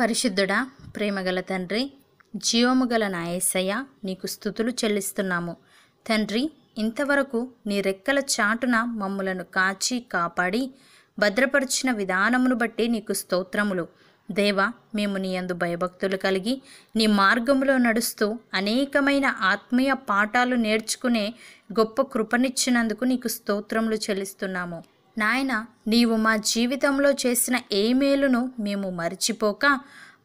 పరిశుద్ధుడా ప్రేమగల తండ్రి జీవము గల నాయసయ్య నీకు స్థుతులు చెల్లిస్తున్నాము తండ్రి ఇంతవరకు నీ రెక్కల చాటున మమ్ములను కాచి కాపాడి భద్రపరిచిన విధానమును బట్టి నీకు స్తోత్రములు దేవ మేము నీ అందు భయభక్తులు కలిగి నీ మార్గంలో నడుస్తూ అనేకమైన ఆత్మీయ పాఠాలు నేర్చుకునే గొప్ప కృపనిచ్చినందుకు నీకు స్తోత్రములు చెల్లిస్తున్నాము నాయన నీవు మా జీవితంలో చేసిన ఏ మేలును మేము మర్చిపోక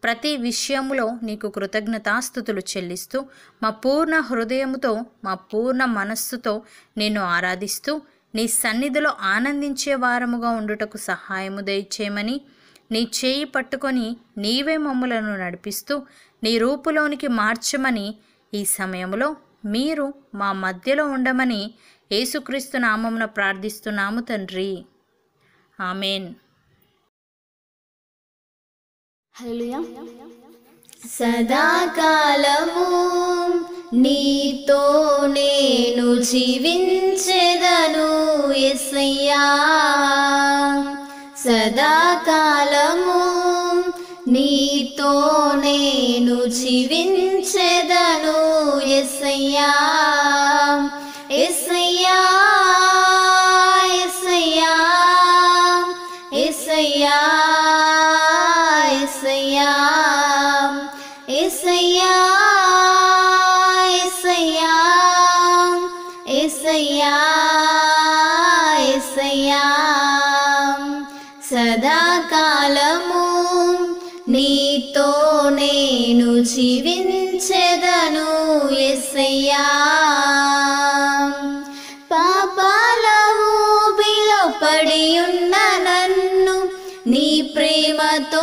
ప్రతి విషయంలో నీకు కృతజ్ఞతాస్థుతులు చెల్లిస్తూ మా పూర్ణ హృదయంతో మా పూర్ణ మనస్సుతో నిన్ను ఆరాధిస్తూ నీ సన్నిధిలో ఆనందించే వారముగా ఉండుటకు సహాయము దయచేయమని నీ చేయి పట్టుకొని నీవే మమ్ములను నడిపిస్తూ నీ రూపులోనికి మార్చమని ఈ సమయంలో మీరు మా మధ్యలో ఉండమని యేసుక్రీస్తు నామమున ప్రార్థిస్తున్నాము తండ్రి ఆమెన్ సదాకాలము నీతో నేను జీవించెదను ఎస్సయ్యా సదాకాలము నీతో నేను జీవించ ஐயா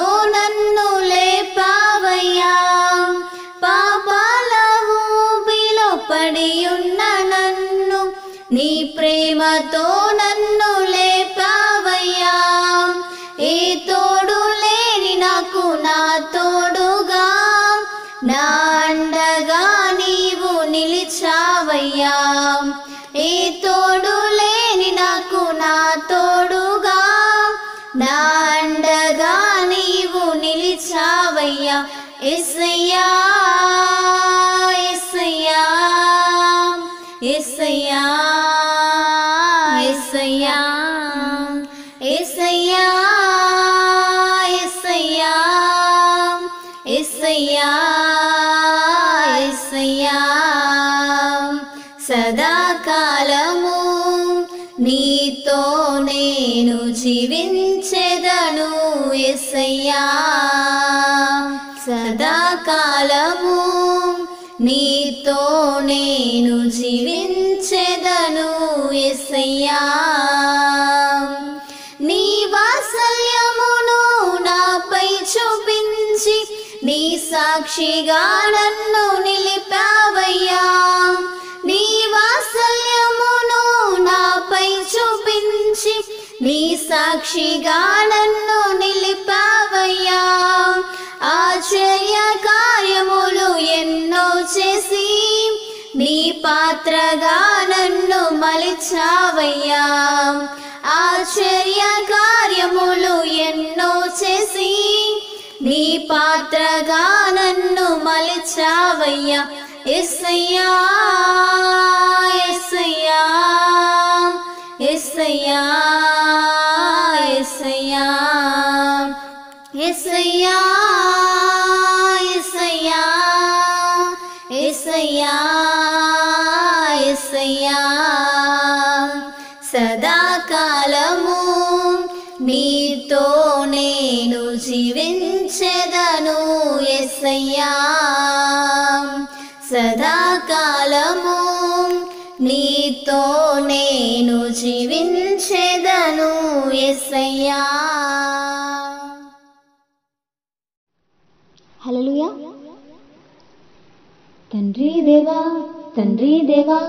నీలో నన్ను లేపావయ్యా పాపాల ఊపిలో పడి ఉన్న నన్ను నీ ప్రేమతో ఏసయ్యా ఏసయ్యా ఏసయ్యా ఏసయ్యా ఏసయ్యా సదాకాలము నీతో నేను జీవించెదను ఎసయ్యా సదాకాలము నీతో నేను జీవించెదను ఎసయ్యా సాక్షిగా నన్ను నిలిపావయ్యా నీ వాత్సల్యమును నాపై చూపించి నీ సాక్షిగా నన్ను నిలిపావయ్యా ఆశ్చర్య కార్యములు ఎన్నో చేసి నీ పాత్రగా నన్ను మలిచావయ్యా ఆశ్చర్య కార్యములు ఎన్నో చేసి నీ పాత్రగా నన్ను మలిచావయ్యా ఎస్సయ్యా ఎస్సయ్యా ఎస్సయ్యా ఎస్సయ్యా ఎస్సయ్యా ఎస్సయ్యా ఎస్సయ్యా ఎస్సయ్యా సదాకాలము నీతో నేను జీవించ ఏసయ్యా సదాకాలము నీతో నేను జీవించేదను ఎసయ్యా హలలుయా తండ్రి దేవా తండ్రి దేవా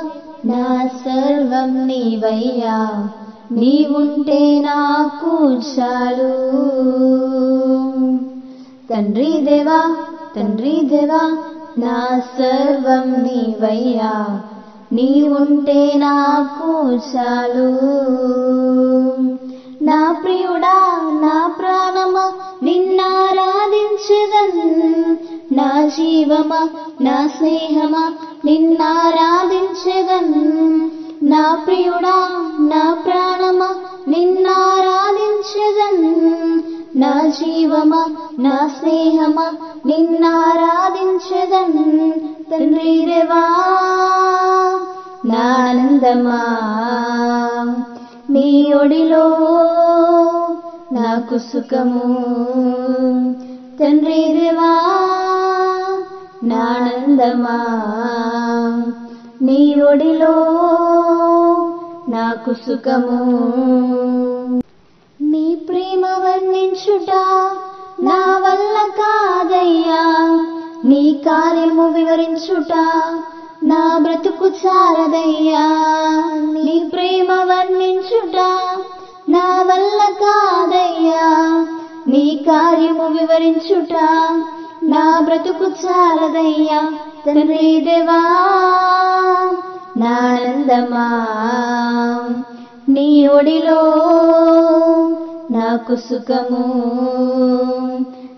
నా సర్వం నీవయ్యా నీవుంటే నాకు చాలు తండ్రి దేవా తండ్రి దేవా నా సర్వం నీవయ్యా నీ ఉంటే నాకు చాలు నా ప్రియుడా నా ప్రాణమా నిన్నారాధించదన్ నా జీవమా నా స్నేహమా నిన్నారాధించదన్ నా ప్రియుడా నా ప్రాణమా నిన్నారాధించదన్ నా జీవమా నా స్నేహమా నిన్నారాధించదన్ తండ్రి రేవా నానందమా నీ ఒడిలో నాకు సుఖము తండ్రి రేవా నానందమా నీ ఒడిలో నాకు సుఖము వర్ణించుట నా వల్ల కాదయ్యా నీ కార్యము వివరించుట నా బ్రతుకు చారదయ్యా నీ ప్రేమ వర్ణించుట నా వల్ల కాదయ్యా నీ కార్యము వివరించుట నా బ్రతుకు చారదయ్యా తండ్రి దేవా నానందమా నీ ఒడిలో నాకు సుఖము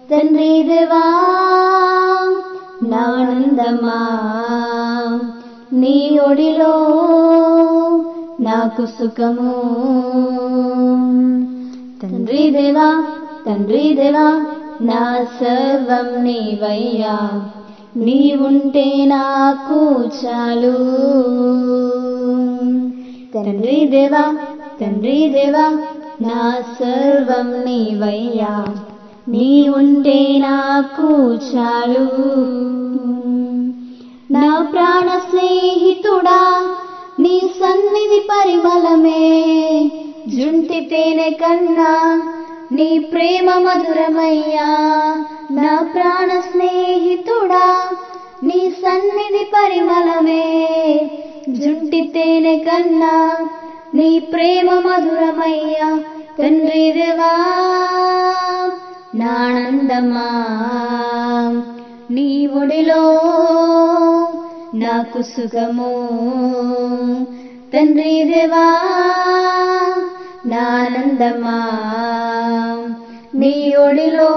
తండ్రి దేవా నానందమా నీ ఒడిలో నాకు సుఖము తండ్రి దేవా తండ్రి దేవా నా సర్వం నీవయ్యా ఉంటే నాకు చాలు తండ్రి దేవా తండ్రి దేవా నా సర్వం నీవయ్యా నీ ఉంటే నాకు చాలు నా ప్రాణ స్నేహితుడా నీ సన్నిధి పరిమళమే జుంటి తేనె కన్నా నీ ప్రేమ మధురమయ్యా నా ప్రాణ స్నేహితుడా నీ సన్నిధి పరిమళమే జుంటి తేనె కన్నా నీ ప్రేమ మధురమయ్యా తండ్రిదివా నానందమా నీ ఒడిలో నాకు సుఖము దేవా నానందమా నీ ఒడిలో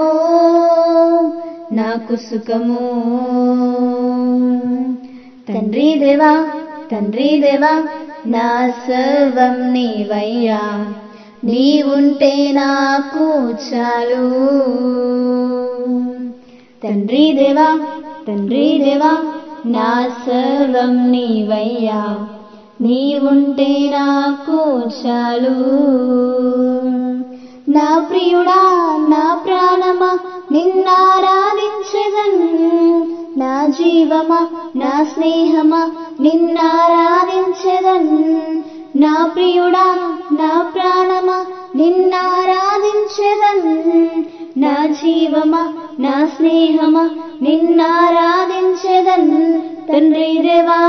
నాకు సుఖము తండ్రి దేవా తండ్రి దేవా నా సర్వం నీవయ్యా నీవుంటే నాకు చాలు తండ్రి దేవా తండ్రి దేవా నా సర్వం నీవయ్యా నీవుంటే నాకు చాలు నా ప్రియుడా నా ప్రాణమా నిన్నారాధించగన్ జీవమా నా స్నేహమా నిన్నారాధించదన్ నా ప్రియుడా నా ప్రాణమా నిన్నారాధించదన్ నా జీవమా నా స్నేహమా నిన్నారాధించదన్ తండ్రి దేవా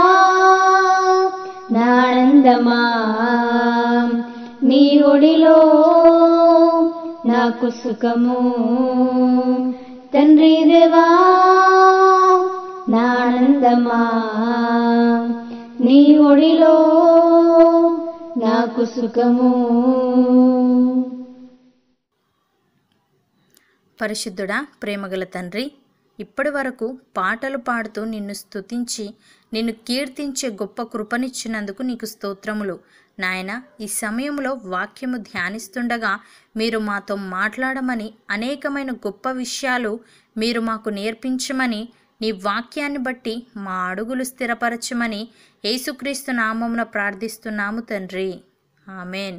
నానందమా నీ ఒడిలో నాకు సుఖము తండ్రి దేవా నానందమా నీ ఒడిలో నాకు సుఖము పరిశుద్ధుడా ప్రేమగల తండ్రి ఇప్పటి వరకు పాటలు పాడుతూ నిన్ను స్తుతించి నిన్ను కీర్తించే గొప్ప కృపనిచ్చినందుకు నీకు స్తోత్రములు నాయన ఈ సమయంలో వాక్యము ధ్యానిస్తుండగా మీరు మాతో మాట్లాడమని అనేకమైన గొప్ప విషయాలు మీరు మాకు నేర్పించమని నీ వాక్యాన్ని బట్టి మా అడుగులు స్థిరపరచమని యేసుక్రీస్తు నామమున ప్రార్థిస్తున్నాము తండ్రి ఆమెన్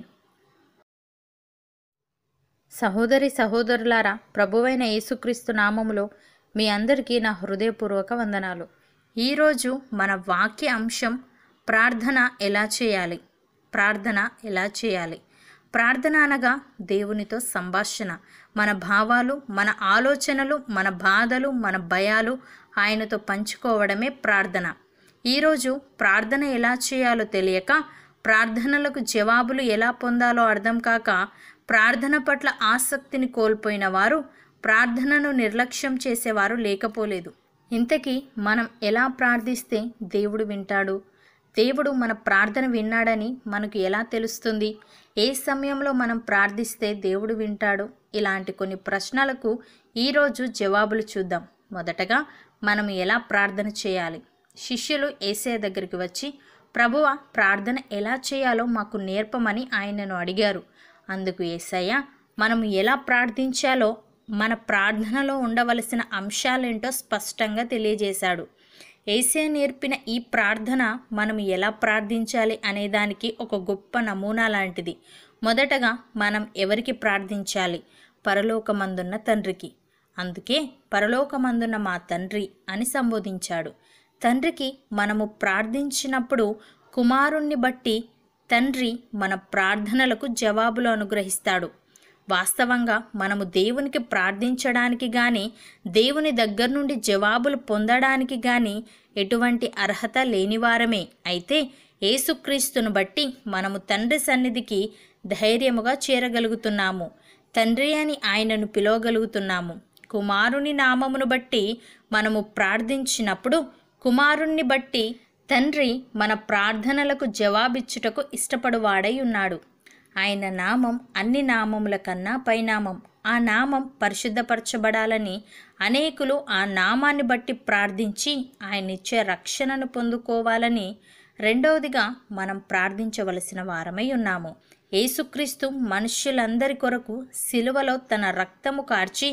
సహోదరి సహోదరులారా ప్రభువైన యేసుక్రీస్తు నామములో మీ అందరికీ నా హృదయపూర్వక వందనాలు ఈరోజు మన వాక్య అంశం ప్రార్థన ఎలా చేయాలి ప్రార్థన ఎలా చేయాలి ప్రార్థన అనగా దేవునితో సంభాషణ మన భావాలు మన ఆలోచనలు మన బాధలు మన భయాలు ఆయనతో పంచుకోవడమే ప్రార్థన ఈరోజు ప్రార్థన ఎలా చేయాలో తెలియక ప్రార్థనలకు జవాబులు ఎలా పొందాలో అర్థం కాక ప్రార్థన పట్ల ఆసక్తిని కోల్పోయిన వారు ప్రార్థనను నిర్లక్ష్యం చేసేవారు లేకపోలేదు ఇంతకీ మనం ఎలా ప్రార్థిస్తే దేవుడు వింటాడు దేవుడు మన ప్రార్థన విన్నాడని మనకు ఎలా తెలుస్తుంది ఏ సమయంలో మనం ప్రార్థిస్తే దేవుడు వింటాడు ఇలాంటి కొన్ని ప్రశ్నలకు ఈరోజు జవాబులు చూద్దాం మొదటగా మనం ఎలా ప్రార్థన చేయాలి శిష్యులు ఏసే దగ్గరికి వచ్చి ప్రభువ ప్రార్థన ఎలా చేయాలో మాకు నేర్పమని ఆయనను అడిగారు అందుకు ఏసయ్య మనం ఎలా ప్రార్థించాలో మన ప్రార్థనలో ఉండవలసిన అంశాలేంటో స్పష్టంగా తెలియజేశాడు ఏసే నేర్పిన ఈ ప్రార్థన మనం ఎలా ప్రార్థించాలి అనేదానికి ఒక గొప్ప నమూనా లాంటిది మొదటగా మనం ఎవరికి ప్రార్థించాలి పరలోకమందున్న తండ్రికి అందుకే పరలోకమందున్న మా తండ్రి అని సంబోధించాడు తండ్రికి మనము ప్రార్థించినప్పుడు కుమారుణ్ణి బట్టి తండ్రి మన ప్రార్థనలకు జవాబులు అనుగ్రహిస్తాడు వాస్తవంగా మనము దేవునికి ప్రార్థించడానికి కానీ దేవుని దగ్గర నుండి జవాబులు పొందడానికి కానీ ఎటువంటి అర్హత లేనివారమే అయితే ఏసుక్రీస్తును బట్టి మనము తండ్రి సన్నిధికి ధైర్యముగా చేరగలుగుతున్నాము తండ్రి అని ఆయనను పిలవగలుగుతున్నాము కుమారుని నామమును బట్టి మనము ప్రార్థించినప్పుడు కుమారుణ్ణి బట్టి తండ్రి మన ప్రార్థనలకు జవాబిచ్చుటకు ఇష్టపడువాడై ఉన్నాడు ఆయన నామం అన్ని నామముల కన్నా పైనామం ఆ నామం పరిశుద్ధపరచబడాలని అనేకులు ఆ నామాన్ని బట్టి ప్రార్థించి ఆయన ఇచ్చే రక్షణను పొందుకోవాలని రెండవదిగా మనం ప్రార్థించవలసిన వారమై ఉన్నాము యేసుక్రీస్తు మనుష్యులందరి కొరకు సిలువలో తన రక్తము కార్చి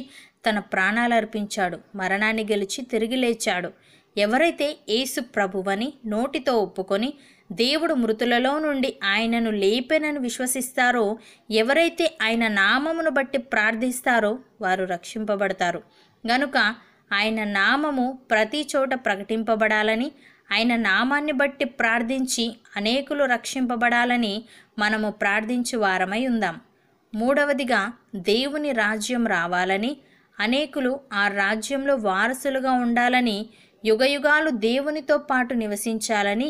తన ప్రాణాలు అర్పించాడు మరణాన్ని గెలిచి తిరిగి లేచాడు ఎవరైతే యేసు ప్రభువని నోటితో ఒప్పుకొని దేవుడు మృతులలో నుండి ఆయనను లేపెనని విశ్వసిస్తారో ఎవరైతే ఆయన నామమును బట్టి ప్రార్థిస్తారో వారు రక్షింపబడతారు గనుక ఆయన నామము ప్రతి చోట ప్రకటింపబడాలని ఆయన నామాన్ని బట్టి ప్రార్థించి అనేకులు రక్షింపబడాలని మనము ప్రార్థించి వారమై ఉందాం మూడవదిగా దేవుని రాజ్యం రావాలని అనేకులు ఆ రాజ్యంలో వారసులుగా ఉండాలని యుగయుగాలు దేవునితో పాటు నివసించాలని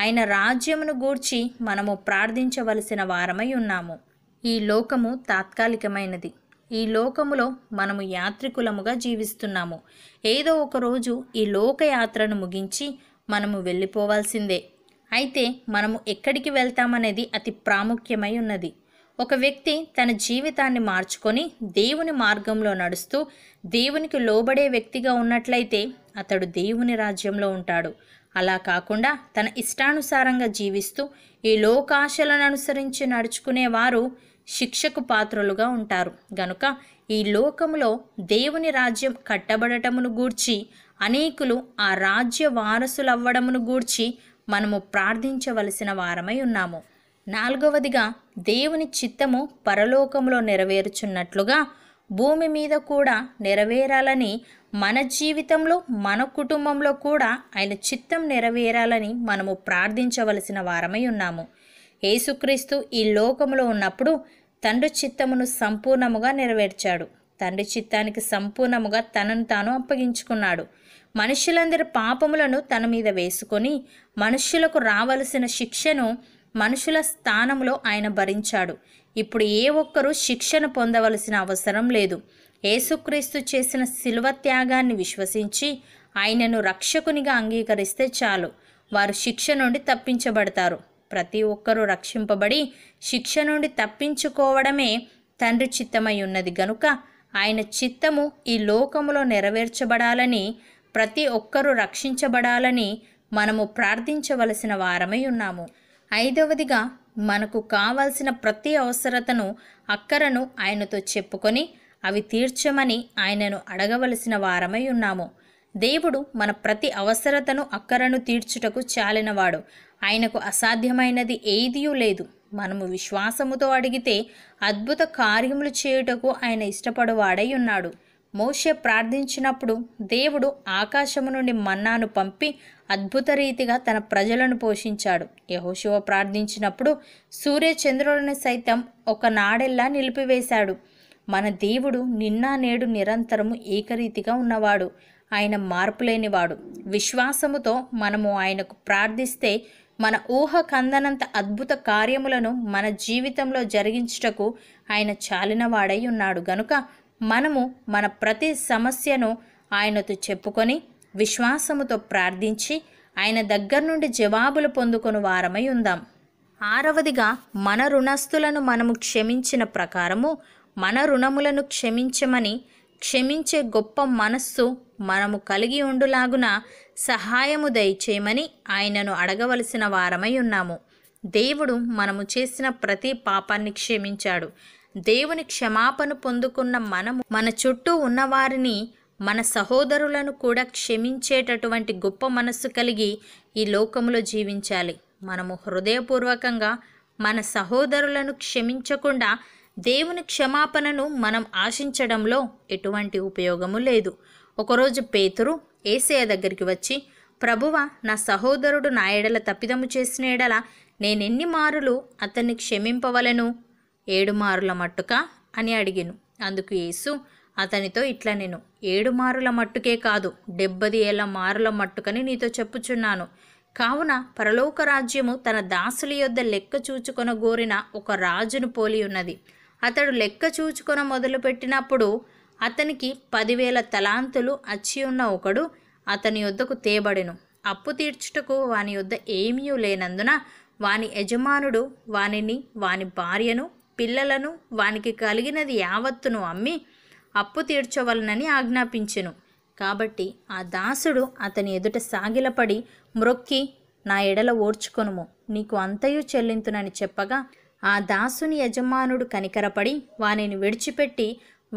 ఆయన రాజ్యమును గూర్చి మనము ప్రార్థించవలసిన వారమై ఉన్నాము ఈ లోకము తాత్కాలికమైనది ఈ లోకములో మనము యాత్రికులముగా జీవిస్తున్నాము ఏదో ఒకరోజు ఈ లోకయాత్రను ముగించి మనము వెళ్ళిపోవాల్సిందే అయితే మనము ఎక్కడికి వెళ్తామనేది అతి ప్రాముఖ్యమై ఉన్నది ఒక వ్యక్తి తన జీవితాన్ని మార్చుకొని దేవుని మార్గంలో నడుస్తూ దేవునికి లోబడే వ్యక్తిగా ఉన్నట్లయితే అతడు దేవుని రాజ్యంలో ఉంటాడు అలా కాకుండా తన ఇష్టానుసారంగా జీవిస్తూ ఈ లోకాశలను అనుసరించి నడుచుకునే వారు శిక్షకు పాత్రలుగా ఉంటారు గనుక ఈ లోకంలో దేవుని రాజ్యం కట్టబడటమును గూర్చి అనేకులు ఆ రాజ్య వారసులవ్వడమును గూర్చి మనము ప్రార్థించవలసిన వారమై ఉన్నాము నాలుగవదిగా దేవుని చిత్తము పరలోకములో నెరవేరుచున్నట్లుగా భూమి మీద కూడా నెరవేరాలని మన జీవితంలో మన కుటుంబంలో కూడా ఆయన చిత్తం నెరవేరాలని మనము ప్రార్థించవలసిన వారమై ఉన్నాము యేసుక్రీస్తు ఈ లోకంలో ఉన్నప్పుడు తండ్రి చిత్తమును సంపూర్ణముగా నెరవేర్చాడు తండ్రి చిత్తానికి సంపూర్ణముగా తనను తాను అప్పగించుకున్నాడు మనుషులందరి పాపములను తన మీద వేసుకొని మనుష్యులకు రావలసిన శిక్షను మనుషుల స్థానంలో ఆయన భరించాడు ఇప్పుడు ఏ ఒక్కరూ శిక్షణ పొందవలసిన అవసరం లేదు ఏసుక్రీస్తు చేసిన శిలువ త్యాగాన్ని విశ్వసించి ఆయనను రక్షకునిగా అంగీకరిస్తే చాలు వారు శిక్ష నుండి తప్పించబడతారు ప్రతి ఒక్కరూ రక్షింపబడి శిక్ష నుండి తప్పించుకోవడమే తండ్రి చిత్తమై ఉన్నది గనుక ఆయన చిత్తము ఈ లోకములో నెరవేర్చబడాలని ప్రతి ఒక్కరూ రక్షించబడాలని మనము ప్రార్థించవలసిన వారమై ఉన్నాము ఐదవదిగా మనకు కావలసిన ప్రతి అవసరతను అక్కరను ఆయనతో చెప్పుకొని అవి తీర్చమని ఆయనను అడగవలసిన వారమై ఉన్నాము దేవుడు మన ప్రతి అవసరతను అక్కరను తీర్చుటకు చాలినవాడు ఆయనకు అసాధ్యమైనది ఏదియూ లేదు మనము విశ్వాసముతో అడిగితే అద్భుత కార్యములు చేయుటకు ఆయన ఇష్టపడువాడై ఉన్నాడు మోషే ప్రార్థించినప్పుడు దేవుడు ఆకాశము నుండి మన్నాను పంపి అద్భుత రీతిగా తన ప్రజలను పోషించాడు యహోశివ ప్రార్థించినప్పుడు సూర్యచంద్రుడిని సైతం ఒక నాడెల్లా నిలిపివేశాడు మన దేవుడు నిన్న నేడు నిరంతరము ఏకరీతిగా ఉన్నవాడు ఆయన మార్పులేనివాడు విశ్వాసముతో మనము ఆయనకు ప్రార్థిస్తే మన ఊహ కందనంత అద్భుత కార్యములను మన జీవితంలో జరిగించుటకు ఆయన చాలినవాడై ఉన్నాడు గనుక మనము మన ప్రతి సమస్యను ఆయనతో చెప్పుకొని విశ్వాసముతో ప్రార్థించి ఆయన దగ్గర నుండి జవాబులు పొందుకొని వారమై ఉందాం ఆరవదిగా మన రుణస్థులను మనము క్షమించిన ప్రకారము మన రుణములను క్షమించమని క్షమించే గొప్ప మనస్సు మనము కలిగి ఉండులాగున సహాయము దయచేయమని ఆయనను అడగవలసిన వారమై ఉన్నాము దేవుడు మనము చేసిన ప్రతి పాపాన్ని క్షమించాడు దేవుని క్షమాపణ పొందుకున్న మనము మన చుట్టూ ఉన్నవారిని మన సహోదరులను కూడా క్షమించేటటువంటి గొప్ప మనస్సు కలిగి ఈ లోకంలో జీవించాలి మనము హృదయపూర్వకంగా మన సహోదరులను క్షమించకుండా దేవుని క్షమాపణను మనం ఆశించడంలో ఎటువంటి ఉపయోగము లేదు ఒకరోజు పేతురు ఏసయ దగ్గరికి వచ్చి ప్రభువ నా సహోదరుడు నా ఎడల తప్పిదము చేసిన ఎడల నేనెన్ని మారులు అతన్ని క్షమింపవలను ఏడుమారుల మట్టుక అని అడిగిను అందుకు యేసు అతనితో ఇట్లా నేను ఏడుమారుల మట్టుకే కాదు డెబ్బది ఏళ్ళ మారుల మట్టుకని నీతో చెప్పుచున్నాను కావున పరలోక రాజ్యము తన దాసుల యొద్ద లెక్క చూచుకొన గోరిన ఒక రాజును పోలి ఉన్నది అతడు లెక్క చూచుకొన మొదలుపెట్టినప్పుడు అతనికి పదివేల తలాంతులు అచ్చి ఉన్న ఒకడు అతని యొద్దకు తేబడెను అప్పు తీర్చుటకు వాని యొద్ద ఏమీ లేనందున వాని యజమానుడు వానిని వాని భార్యను పిల్లలను వానికి కలిగినది యావత్తును అమ్మి అప్పు తీర్చవలనని ఆజ్ఞాపించెను కాబట్టి ఆ దాసుడు అతని ఎదుట సాగిలపడి మ్రొక్కి నా ఎడల ఓర్చుకొనుము నీకు అంతయు చెల్లింతునని చెప్పగా ఆ దాసుని యజమానుడు కనికరపడి వానిని విడిచిపెట్టి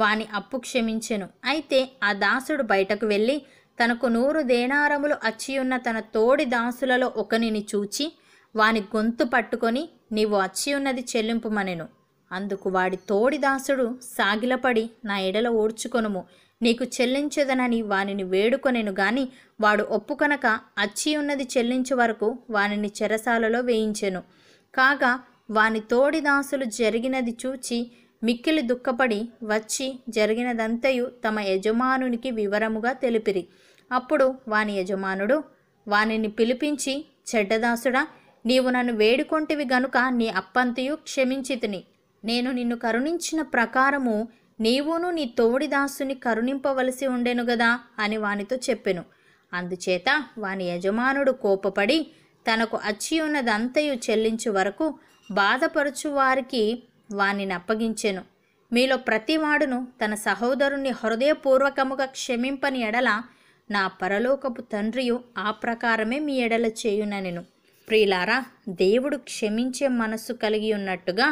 వాని అప్పు క్షమించెను అయితే ఆ దాసుడు బయటకు వెళ్ళి తనకు నూరు దేనారములు అచ్చియున్న తన తోడి దాసులలో ఒకనిని చూచి వాని గొంతు పట్టుకొని నీవు అచ్చియున్నది చెల్లింపుమనెను అందుకు వాడి తోడి దాసుడు సాగిలపడి నా ఎడల ఓడ్చుకొనుము నీకు చెల్లించదనని వానిని వేడుకొనెను గాని వాడు ఒప్పుకొనక అచ్చి ఉన్నది చెల్లించే వరకు వానిని చెరసాలలో వేయించెను కాగా వాని తోడి దాసులు జరిగినది చూచి మిక్కిలి దుఃఖపడి వచ్చి జరిగినదంతయు తమ యజమానునికి వివరముగా తెలిపిరి అప్పుడు వాని యజమానుడు వానిని పిలిపించి చెడ్డదాసుడా నీవు నన్ను వేడుకొంటివి గనుక నీ అప్పంతయు క్షమించితిని నేను నిన్ను కరుణించిన ప్రకారము నీవును నీ తోడి దాసుని కరుణింపవలసి ఉండెను గదా అని వానితో చెప్పెను అందుచేత వాని యజమానుడు కోపపడి తనకు అచ్చి ఉన్నదంతయు చెల్లించు వరకు బాధపరచు వారికి వానిని అప్పగించెను మీలో ప్రతివాడును తన సహోదరుణ్ణి హృదయపూర్వకముగా క్షమింపని ఎడల నా పరలోకపు తండ్రియు ఆ ప్రకారమే మీ ఎడల చేయుననెను ప్రియులారా దేవుడు క్షమించే మనస్సు కలిగి ఉన్నట్టుగా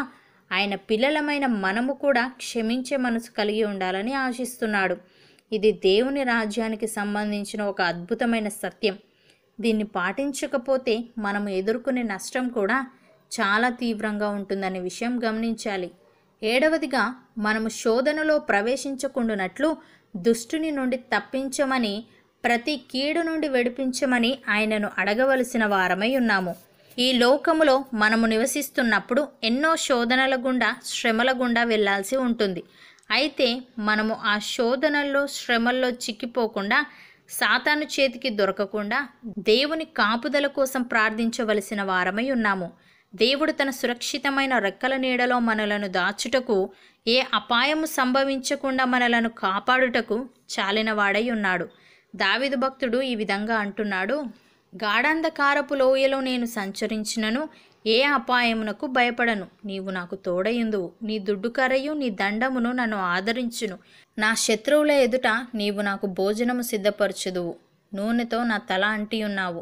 ఆయన పిల్లలమైన మనము కూడా క్షమించే మనసు కలిగి ఉండాలని ఆశిస్తున్నాడు ఇది దేవుని రాజ్యానికి సంబంధించిన ఒక అద్భుతమైన సత్యం దీన్ని పాటించకపోతే మనం ఎదుర్కొనే నష్టం కూడా చాలా తీవ్రంగా ఉంటుందనే విషయం గమనించాలి ఏడవదిగా మనము శోధనలో ప్రవేశించకుండానట్లు దుష్టుని నుండి తప్పించమని ప్రతి కీడు నుండి విడిపించమని ఆయనను అడగవలసిన వారమై ఉన్నాము ఈ లోకములో మనము నివసిస్తున్నప్పుడు ఎన్నో శోధనల గుండా శ్రమల గుండా వెళ్లాల్సి ఉంటుంది అయితే మనము ఆ శోధనల్లో శ్రమల్లో చిక్కిపోకుండా సాతాను చేతికి దొరకకుండా దేవుని కాపుదల కోసం ప్రార్థించవలసిన వారమై ఉన్నాము దేవుడు తన సురక్షితమైన రెక్కల నీడలో మనలను దాచుటకు ఏ అపాయము సంభవించకుండా మనలను కాపాడుటకు చాలినవాడై ఉన్నాడు దావిదు భక్తుడు ఈ విధంగా అంటున్నాడు గాఢంధకారపు లోయలో నేను సంచరించినను ఏ అపాయమునకు భయపడను నీవు నాకు తోడయుందువు నీ దుడ్డు కరయు నీ దండమును నన్ను ఆదరించును నా శత్రువుల ఎదుట నీవు నాకు భోజనము సిద్ధపరచుదువు నూనెతో నా తల అంటియున్నావు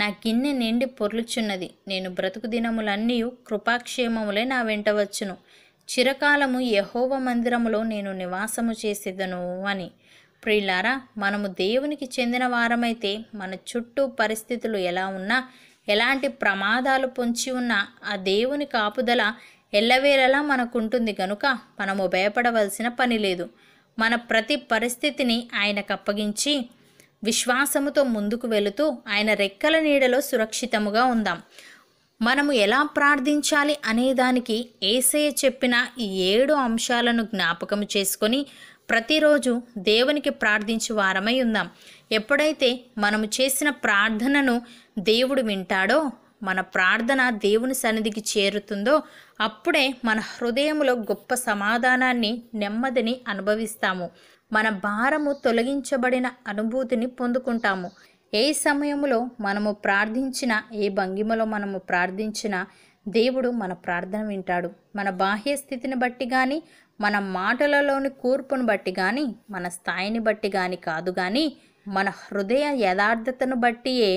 నా గిన్నె నిండి పొర్లుచున్నది నేను బ్రతుకు దినములన్నీ కృపాక్షేమములే నా వెంట వచ్చును చిరకాలము యహోవ మందిరములో నేను నివాసము చేసేదను అని ప్రియులారా మనము దేవునికి చెందిన వారమైతే మన చుట్టూ పరిస్థితులు ఎలా ఉన్నా ఎలాంటి ప్రమాదాలు పొంచి ఉన్నా ఆ దేవుని కాపుదల ఎల్లవేళలా మనకుంటుంది కనుక మనము భయపడవలసిన పని లేదు మన ప్రతి పరిస్థితిని ఆయనకు అప్పగించి విశ్వాసముతో ముందుకు వెళుతూ ఆయన రెక్కల నీడలో సురక్షితముగా ఉందాం మనము ఎలా ప్రార్థించాలి అనేదానికి ఏసయ్య చెప్పిన ఈ ఏడు అంశాలను జ్ఞాపకం చేసుకొని ప్రతిరోజు దేవునికి ప్రార్థించి వారమై ఉందాం ఎప్పుడైతే మనము చేసిన ప్రార్థనను దేవుడు వింటాడో మన ప్రార్థన దేవుని సన్నిధికి చేరుతుందో అప్పుడే మన హృదయంలో గొప్ప సమాధానాన్ని నెమ్మదిని అనుభవిస్తాము మన భారము తొలగించబడిన అనుభూతిని పొందుకుంటాము ఏ సమయంలో మనము ప్రార్థించిన ఏ భంగిమలో మనము ప్రార్థించినా దేవుడు మన ప్రార్థన వింటాడు మన బాహ్య స్థితిని బట్టి కానీ మన మాటలలోని కూర్పును బట్టి కానీ మన స్థాయిని బట్టి కానీ కాదు కానీ మన హృదయ యథార్థతను బట్టియే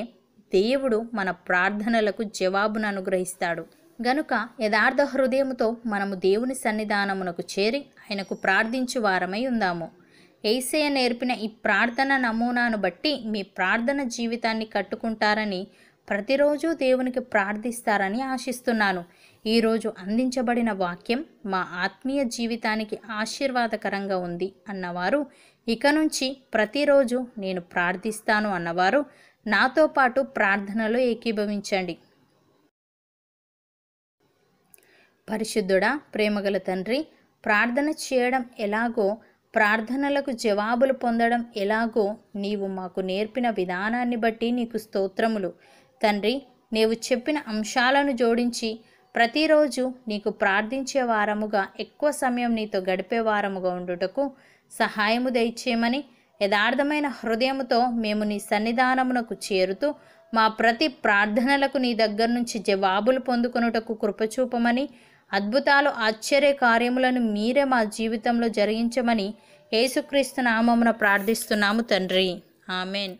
దేవుడు మన ప్రార్థనలకు జవాబును అనుగ్రహిస్తాడు గనుక యథార్థ హృదయముతో మనము దేవుని సన్నిధానమునకు చేరి ఆయనకు ప్రార్థించు వారమై ఉందాము ఏసయ నేర్పిన ఈ ప్రార్థన నమూనాను బట్టి మీ ప్రార్థన జీవితాన్ని కట్టుకుంటారని ప్రతిరోజు దేవునికి ప్రార్థిస్తారని ఆశిస్తున్నాను ఈరోజు అందించబడిన వాక్యం మా ఆత్మీయ జీవితానికి ఆశీర్వాదకరంగా ఉంది అన్నవారు ఇక నుంచి ప్రతిరోజు నేను ప్రార్థిస్తాను అన్నవారు నాతో పాటు ప్రార్థనలో ఏకీభవించండి పరిశుద్ధుడా ప్రేమగల తండ్రి ప్రార్థన చేయడం ఎలాగో ప్రార్థనలకు జవాబులు పొందడం ఎలాగో నీవు మాకు నేర్పిన విధానాన్ని బట్టి నీకు స్తోత్రములు తండ్రి నీవు చెప్పిన అంశాలను జోడించి ప్రతిరోజు నీకు ప్రార్థించే వారముగా ఎక్కువ సమయం నీతో గడిపే వారముగా ఉండుటకు సహాయము దయచేయమని యథార్థమైన హృదయముతో మేము నీ సన్నిధానమునకు చేరుతూ మా ప్రతి ప్రార్థనలకు నీ దగ్గర నుంచి జవాబులు పొందుకొనుటకు కృపచూపమని అద్భుతాలు ఆశ్చర్య కార్యములను మీరే మా జీవితంలో జరిగించమని యేసుక్రీస్తు నామమున ప్రార్థిస్తున్నాము తండ్రి ఆమెన్